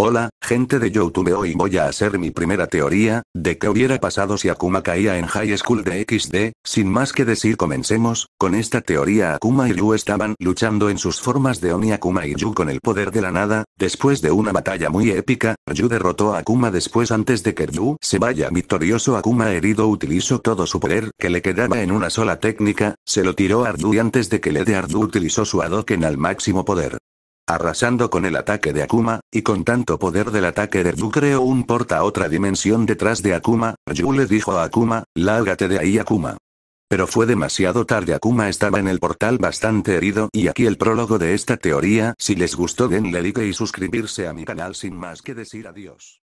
Hola, gente de YouTube hoy voy a hacer mi primera teoría, de qué hubiera pasado si Akuma caía en High School de XD, sin más que decir comencemos, con esta teoría Akuma y Yu estaban luchando en sus formas de Oni Akuma y Yu con el poder de la nada, después de una batalla muy épica, Yu derrotó a Akuma después antes de que Yu se vaya victorioso Akuma herido utilizó todo su poder que le quedaba en una sola técnica, se lo tiró a Ardu y antes de que le dé Ardu utilizó su Adoken al máximo poder. Arrasando con el ataque de Akuma, y con tanto poder del ataque de Yu creó un porta a otra dimensión detrás de Akuma, Yu le dijo a Akuma, lárgate de ahí Akuma. Pero fue demasiado tarde Akuma estaba en el portal bastante herido y aquí el prólogo de esta teoría si les gustó denle like y suscribirse a mi canal sin más que decir adiós.